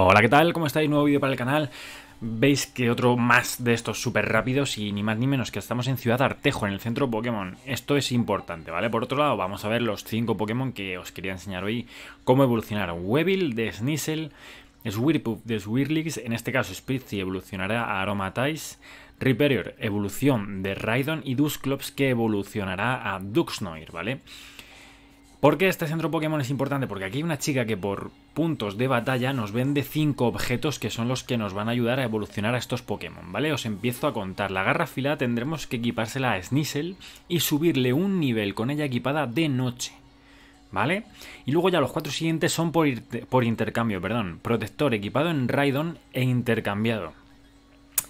Hola, ¿qué tal? ¿Cómo estáis? Nuevo vídeo para el canal. Veis que otro más de estos súper rápidos y ni más ni menos que estamos en Ciudad Artejo, en el centro Pokémon. Esto es importante, ¿vale? Por otro lado, vamos a ver los 5 Pokémon que os quería enseñar hoy cómo evolucionar. Weevil de Sneasel, Swirpup de Swirlix, en este caso Spritzy evolucionará a Aromatize, Riperior evolución de Raidon y Dusclops que evolucionará a Duxnoir, ¿vale? vale ¿Por qué este centro Pokémon es importante? Porque aquí hay una chica que por puntos de batalla nos vende 5 objetos que son los que nos van a ayudar a evolucionar a estos Pokémon, ¿vale? Os empiezo a contar. La garra tendremos que equipársela a Sneasel y subirle un nivel con ella equipada de noche. ¿Vale? Y luego ya los cuatro siguientes son por, por intercambio, perdón. Protector equipado en Raidon e intercambiado.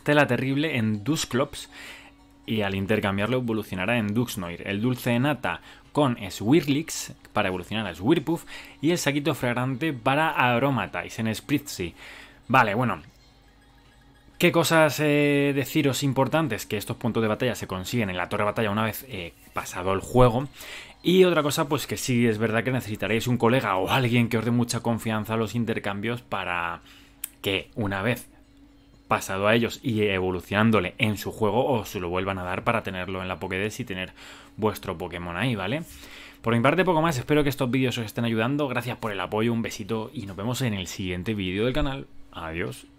Tela terrible en Dusclops y al intercambiarlo evolucionará en Duxnoir, el dulce de nata con Swirlix para evolucionar a Swirpuff y el saquito fragrante para Aromatize en Spritzy. Vale, bueno. ¿Qué cosas eh, deciros importantes? Que estos puntos de batalla se consiguen en la torre de batalla una vez eh, pasado el juego. Y otra cosa, pues que sí es verdad que necesitaréis un colega o alguien que os dé mucha confianza a los intercambios para que una vez pasado a ellos y evolucionándole en su juego o se lo vuelvan a dar para tenerlo en la Pokédex y tener vuestro Pokémon ahí, ¿vale? Por mi parte poco más, espero que estos vídeos os estén ayudando, gracias por el apoyo, un besito y nos vemos en el siguiente vídeo del canal. Adiós.